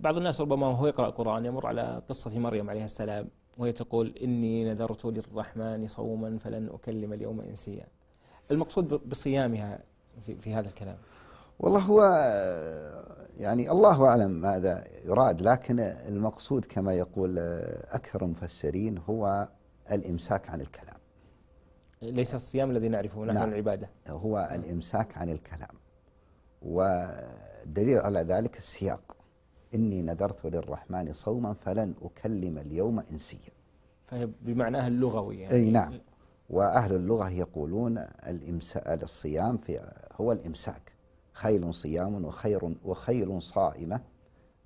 بعض الناس ربما وهو يقرأ القرآن يمر على قصة مريم عليها السلام وهي تقول إني نذرت للرحمن صوما فلن أكلم اليوم إنسيا المقصود بصيامها في, في هذا الكلام والله هو يعني الله أعلم ماذا يراد لكن المقصود كما يقول أكثر المفسرين هو الإمساك عن الكلام ليس الصيام الذي نعرفه نحن نعم العبادة هو الإمساك عن الكلام والدليل على ذلك السياق إني نذرت للرحمن صوما فلن أكلم اليوم إنسيا فهي بمعناها اللغوي يعني أي نعم وأهل اللغة يقولون الإمساء الصيام في هو الإمساك خيل صيام وخير وخيل صائمة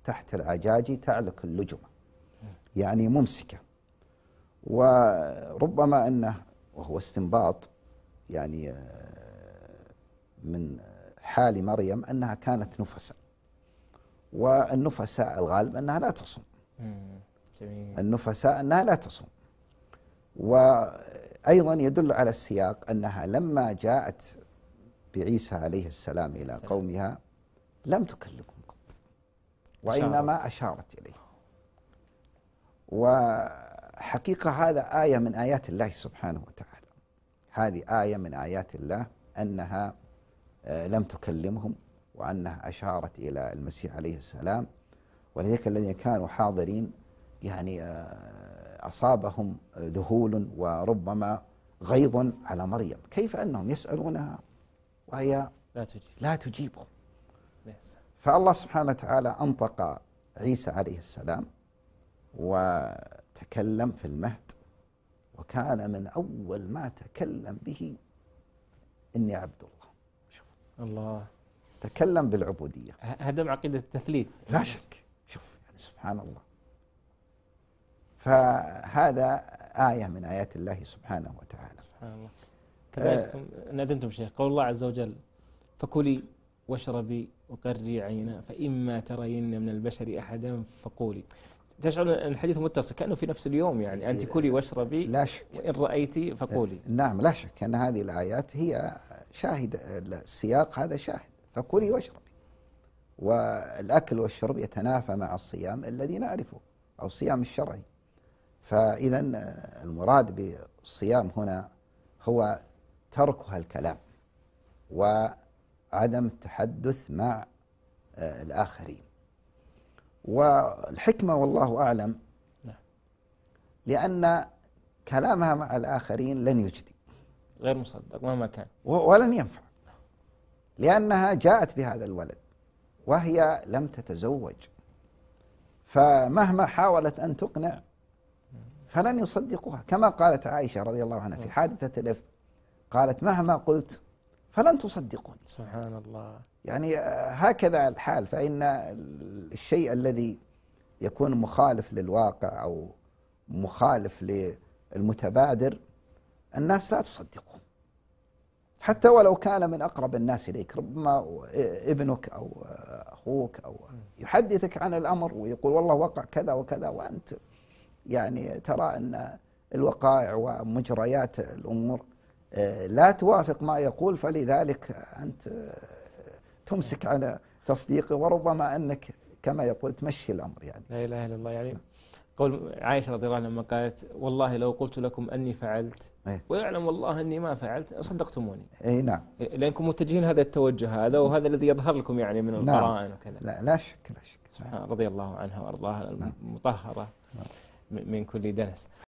تحت العجاج تعلك اللجمة يعني ممسكة وربما أنه وهو استنباط يعني آه، من حال مريم أنها كانت نفساً والنفساء الغالب أنها لا تصوم جميل. النفساء أنها لا تصوم وأيضا يدل على السياق أنها لما جاءت بعيسى عليه السلام إلى السلام. قومها لم تكلمهم قط وإنما أشارت إليه وحقيقة هذا آية من آيات الله سبحانه وتعالى هذه آية من آيات الله أنها آه، لم تكلمهم وأنها أشارت إلى المسيح عليه السلام ولذلك الذين كانوا حاضرين يعني آه، أصابهم ذهول وربما غيظ على مريم كيف أنهم يسألونها وهي لا تجيب لا تجيبهم فالله سبحانه وتعالى أنطق عيسى عليه السلام وتكلم في المهد وكان من أول ما تكلم به إني عبد الله شوف الله تكلم بالعبودية هدم عقيدة التثليث لا شك شوف يعني سبحان الله فهذا آية من آيات الله سبحانه وتعالى سبحان الله كذلك آه نادنتم شيخ قول الله عز وجل فكلي واشربي وقري عينا فإما ترين من البشر أحدا فقولي تشعر أن الحديث متصل كأنه في نفس اليوم يعني أنت آه، كلي واشربي لا شك وإن رأيت فقولي آه، نعم لا شك أن هذه الآيات هي شاهد السياق هذا شاهد فكلي واشربي والأكل والشرب يتنافى مع الصيام الذي نعرفه أو الصيام الشرعي فإذا المراد بالصيام هنا هو ترك الكلام وعدم التحدث مع الآخرين والحكمة والله أعلم نعم. لأن كلامها مع الآخرين لن يجدي غير مصدق مهما كان ولن ينفع لأنها جاءت بهذا الولد وهي لم تتزوج فمهما حاولت أن تقنع فلن يصدقوها كما قالت عائشة رضي الله عنها في نعم. حادثة الإفك قالت مهما قلت فلن تصدقون سبحان الله يعني آه، هكذا الحال فإن الشيء الذي يكون مخالف للواقع أو مخالف للمتبادر الناس لا تصدقه حتى ولو كان من أقرب الناس إليك ربما ابنك أو أخوك أو يحدثك عن الأمر ويقول والله وقع كذا وكذا وأنت يعني ترى أن الوقائع ومجريات الأمور آه، لا توافق ما يقول فلذلك أنت تمسك على تصديقه وربما أنك كما يقول تمشي الأمر يعني لا إله إلا الله يعني قول عائشة رضي الله عنها لما قالت والله لو قلت لكم أني فعلت إيه. ويعلم والله أني ما فعلت صدقتموني أي نعم لأنكم متجهين هذا التوجه هذا وهذا الذي يظهر لكم يعني من نعم. القرائن وكذا لا لا شك لا شك رضي الله عنها وأرضاها نعم. المطهرة نعم. من كل دنس